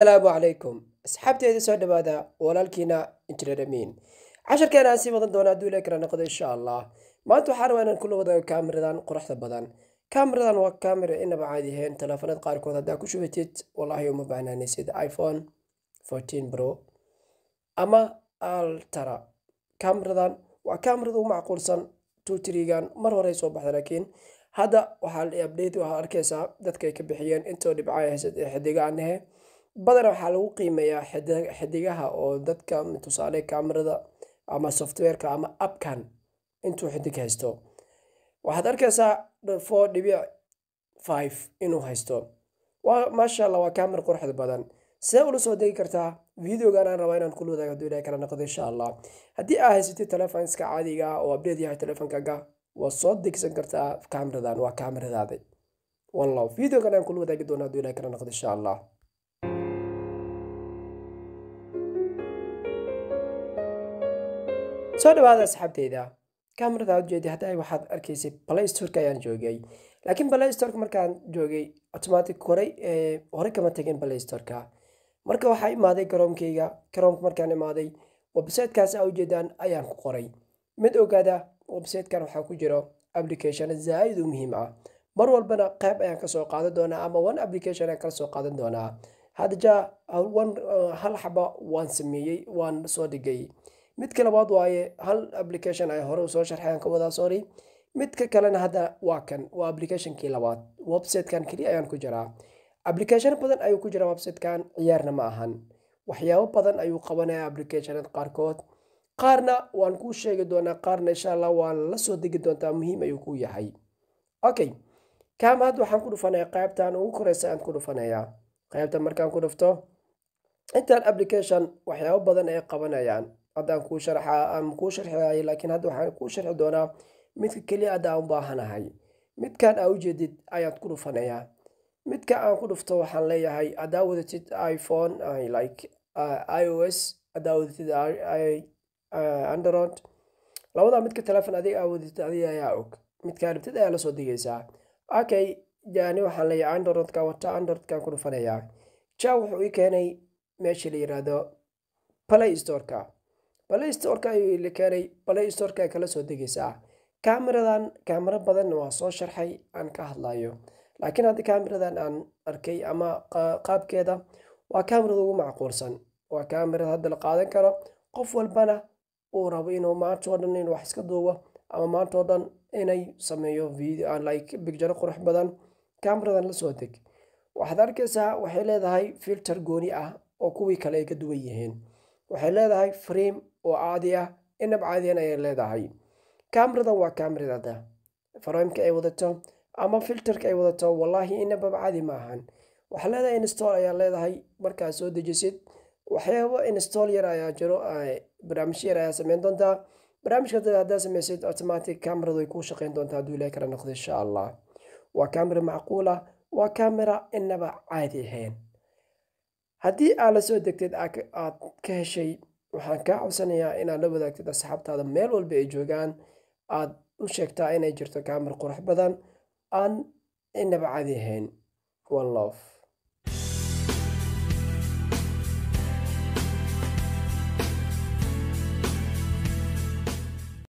asalaamu calaykum asxaabteeda soo dhowaada walaalkiina injineer amiin casharkeen aan sii wadan doono hadduu ilaa kala noqdo insha allah maanta waxaan rabaa inaan kula wadaago kaamiradan quruxda badan kaamiradan waa kaamira inaba caadi ahayn taleefanada qaarkood haddaa ku shubatid wallaahi uma baahnaanin sida iphone 14 bro ama altara kaamiradan waa kaamirada u macquulsan tutrigan mar horey soo baxda laakiin hadda waxaa update waxaa arkaysaa dadka ka bixiyeen intoo dhibcaha ah, xidiga anahe badanaa waxaa lagu qiimeeyaa xidigaha oo dadka tusaale kamerada ama softwareka ama abkan intuu xidig haysto waxaad arkaysaa four dhibic five inuu haysto maasha allah waa kamer quruxda badan see ula soo degi kartaa videogan aan rabaa inaan kula wadaago haduu ilahay kala naqdo insha allah haddii aa haysatid telefonska caadiga ah oo abdeed yahay telefonkaaga waad soo degsan kartaa kameradan waa kameradaada wallow videogan aan kula wadaagi doona haduu ilahay kala naqdo insha allah soo dhawaada asxaabteyda kamarada ad ujeedi hadda waxaad arkaysay playstorka ayaan joogay laakiin playstorka markaan joogay automatic horay eh, hore kama tagin playstorka marka waxaa imaaday garoonkeyga garoonka markaan imaaday websitekaas aa ujeedaan ayaan ku qoray mid ogaada websitekan waxaa ku jiro application zaa'id u muhiim ah mar walbana qayb ayaan kasoo qaadan doonaa ama one application ayaan kala soo qaadan doonaa hadda ah, ah, hal xaba waan sameeyey waan soo dhigay midka labaad waaye hal application ay hore usoo sharxeen ka wadaa sorry midka kalena hadda waa kan waa applicationkii labaad websitekan keliya ayaan ku jiraa application badan ayuu ku jiraa websitekan ciyaarna ma ahan waxyaabo badan ayuu qabanaya applicationada qaarkood qaarna waan kuu sheegi doonaa qaarna insha allah waa la soo degi doontaa muhiim ayuu ku yahay okay kaam hadda waxaan ku dhufanayaa qaybtan ugu koreysa aan ku dhufanayaa qaybtan markaan ku dhufto intaan application waxyaabo badan ay qabanayaan haddaan kuu sharxaa aan kuu sharxiayo laakiin hadda waxaan kuu sharxi doonaa midka keliya hadda aan u baahanahay midkan aa ujeedid ayaad ku dhufanayaa midka aan ku dhufto waxaan leeyahay haddaa wadatid iphone like i o s haddaa wadatid underond labadaa midka telefon adig aa wadatid adig ayaa og midkaa dhibtid ayaa lasoo digaysaa okay yani waxaan leeyahay underodka wata underodkaan ku dhufanayaa ja wuxuu ii keenay meesha la yiraahdo play storeka play storeka la keenay play storeka kala soo degaysaa kaamiradan kaamiro badanna waa soo sharxay aan ka hadlayo laakiin hadda kaamiradan aan arkay ama qaabkeeda waa kaamirad ugu macquulsan waa kaamirad hadda la qaadan karo qof walbana uu rabo inuu maantoo oo dhan inuu wax iska duubo ama maanta dhan inay sameeyo ah, like bigjaro qurux badan kaamiradan la soo deg waxaad arkaysaa waxay leedahay filter gooni ah oo kuwii kale ay ka duwan yihiin waxay leedahay frem oo caadi ah inab caadiyan ayay leedahay kaamiradan waa kaamirada farmka ay wadato ama filterka ay wadato walaahi inabab caadi ma ahan waxaa leedahay install ayaa leedahay markaa soo dejisid waxyaaba install yar ayaa jiro barnaamij yar ayaa sameyn doontaa barnaamijka haddaa sameysid automatic kamiradu ay kuu shaqeyn doontaa hadduu ilaah kala noqdo insha allah waa kaamira macquula waa kaamira inaba caadi ahayn haddii aad la soo degteed aad ka heshay waxaan kaa codsanayaa inaad la wadaagtid asxaabtaada meel walba ay joogaan aad u sheegtaa inay jirto gaamar qurux badan aan inaba cadi ahayn one love